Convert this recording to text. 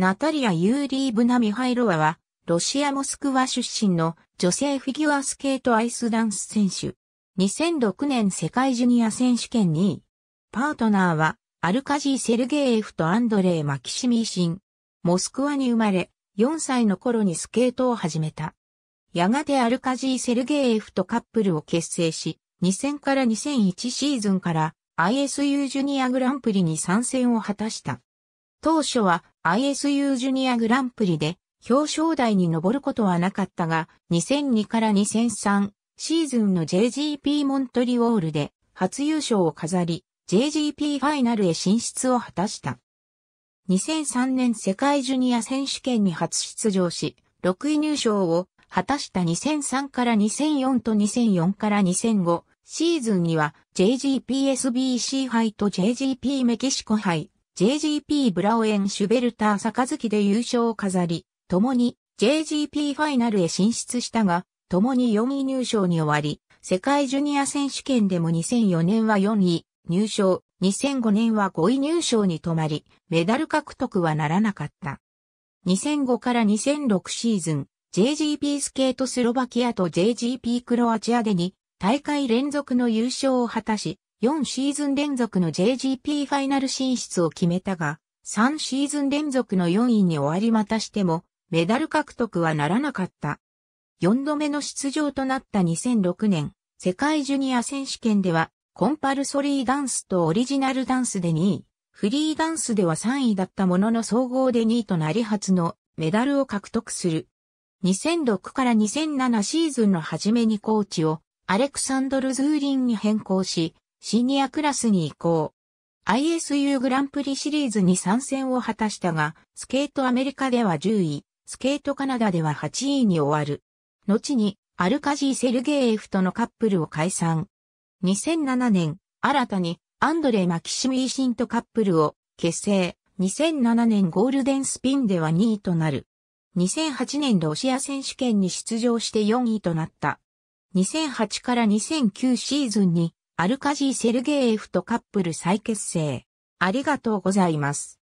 ナタリア・ユーリーブナ・ミハイロワは、ロシア・モスクワ出身の女性フィギュアスケートアイスダンス選手。2006年世界ジュニア選手権2位。パートナーは、アルカジー・セルゲーエフとアンドレイ・マキシミーシン。モスクワに生まれ、4歳の頃にスケートを始めた。やがてアルカジー・セルゲーエフとカップルを結成し、2000から2001シーズンから ISU ジュニアグランプリに参戦を果たした。当初は ISU ジュニアグランプリで表彰台に上ることはなかったが、2002から2003シーズンの JGP モントリオールで初優勝を飾り、JGP ファイナルへ進出を果たした。2003年世界ジュニア選手権に初出場し、6位入賞を果たした2003から2004と2004から2005シーズンには JGPSBC 杯と JGP メキシコ杯、JGP ブラオエン・シュベルター・月で優勝を飾り、共に JGP ファイナルへ進出したが、共に4位入賞に終わり、世界ジュニア選手権でも2004年は4位入賞、2005年は5位入賞に止まり、メダル獲得はならなかった。2005から2006シーズン、JGP スケートスロバキアと JGP クロアチアでに大会連続の優勝を果たし、4シーズン連続の JGP ファイナル進出を決めたが、3シーズン連続の4位に終わりまたしても、メダル獲得はならなかった。4度目の出場となった2006年、世界ジュニア選手権では、コンパルソリーダンスとオリジナルダンスで2位、フリーダンスでは3位だったものの総合で2位となり初のメダルを獲得する。2006から2007シーズンの初めにコーチをアレクサンドル・ズーリンに変更し、シニアクラスに移行。ISU グランプリシリーズに参戦を果たしたが、スケートアメリカでは10位、スケートカナダでは8位に終わる。後に、アルカジー・セルゲーエフとのカップルを解散。2007年、新たに、アンドレ・マキシム・イーシントカップルを結成。2007年ゴールデンスピンでは2位となる。2008年ロシア選手権に出場して4位となった。2008から2009シーズンにアルカジー・セルゲーエフとカップル再結成。ありがとうございます。